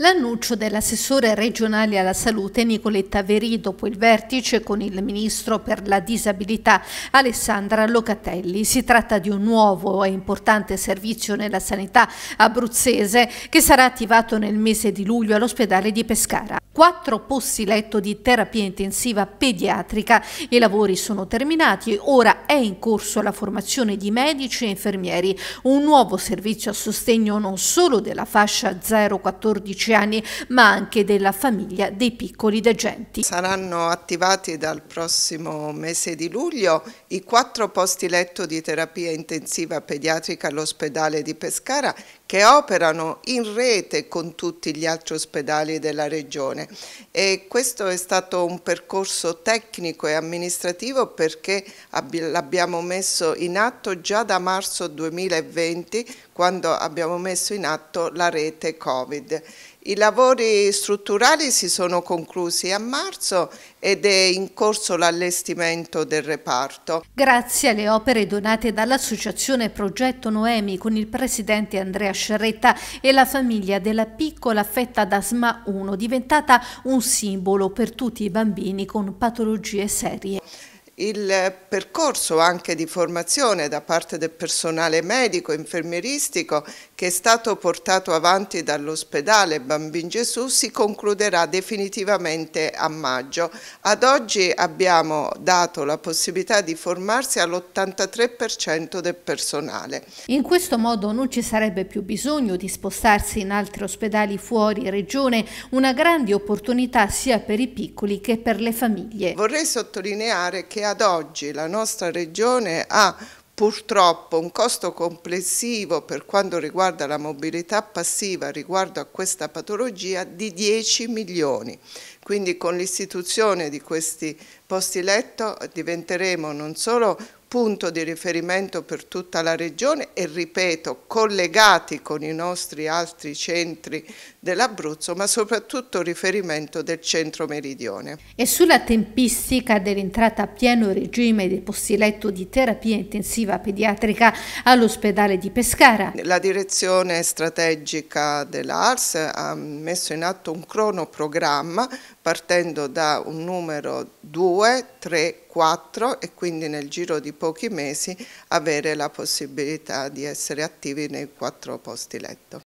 L'annuncio dell'assessore regionale alla salute Nicoletta Veri dopo il vertice con il ministro per la disabilità Alessandra Locatelli. Si tratta di un nuovo e importante servizio nella sanità abruzzese che sarà attivato nel mese di luglio all'ospedale di Pescara. Quattro posti letto di terapia intensiva pediatrica. I lavori sono terminati, ora è in corso la formazione di medici e infermieri, un nuovo servizio a sostegno non solo della fascia 014 anni, ma anche della famiglia dei piccoli degenti. Saranno attivati dal prossimo mese di luglio i quattro posti letto di terapia intensiva pediatrica all'ospedale di Pescara che operano in rete con tutti gli altri ospedali della regione e questo è stato un percorso tecnico e amministrativo perché l'abbiamo messo in atto già da marzo 2020 quando abbiamo messo in atto la rete Covid i lavori strutturali si sono conclusi a marzo ed è in corso l'allestimento del reparto. Grazie alle opere donate dall'associazione Progetto Noemi con il presidente Andrea Scerretta e la famiglia della piccola fetta d'asma 1, diventata un simbolo per tutti i bambini con patologie serie il percorso anche di formazione da parte del personale medico infermieristico che è stato portato avanti dall'ospedale Bambin Gesù si concluderà definitivamente a maggio. Ad oggi abbiamo dato la possibilità di formarsi all'83% del personale. In questo modo non ci sarebbe più bisogno di spostarsi in altri ospedali fuori regione, una grande opportunità sia per i piccoli che per le famiglie. Vorrei sottolineare che ad oggi la nostra regione ha purtroppo un costo complessivo per quanto riguarda la mobilità passiva riguardo a questa patologia di 10 milioni. Quindi con l'istituzione di questi posti letto diventeremo non solo punto di riferimento per tutta la regione e ripeto collegati con i nostri altri centri dell'Abruzzo ma soprattutto riferimento del centro meridione. E sulla tempistica dell'entrata a pieno regime dei posti letto di terapia intensiva pediatrica all'ospedale di Pescara? La direzione strategica dell'ARS ha messo in atto un cronoprogramma partendo da un numero 2, 3, 4 e quindi nel giro di pochi mesi avere la possibilità di essere attivi nei quattro posti letto.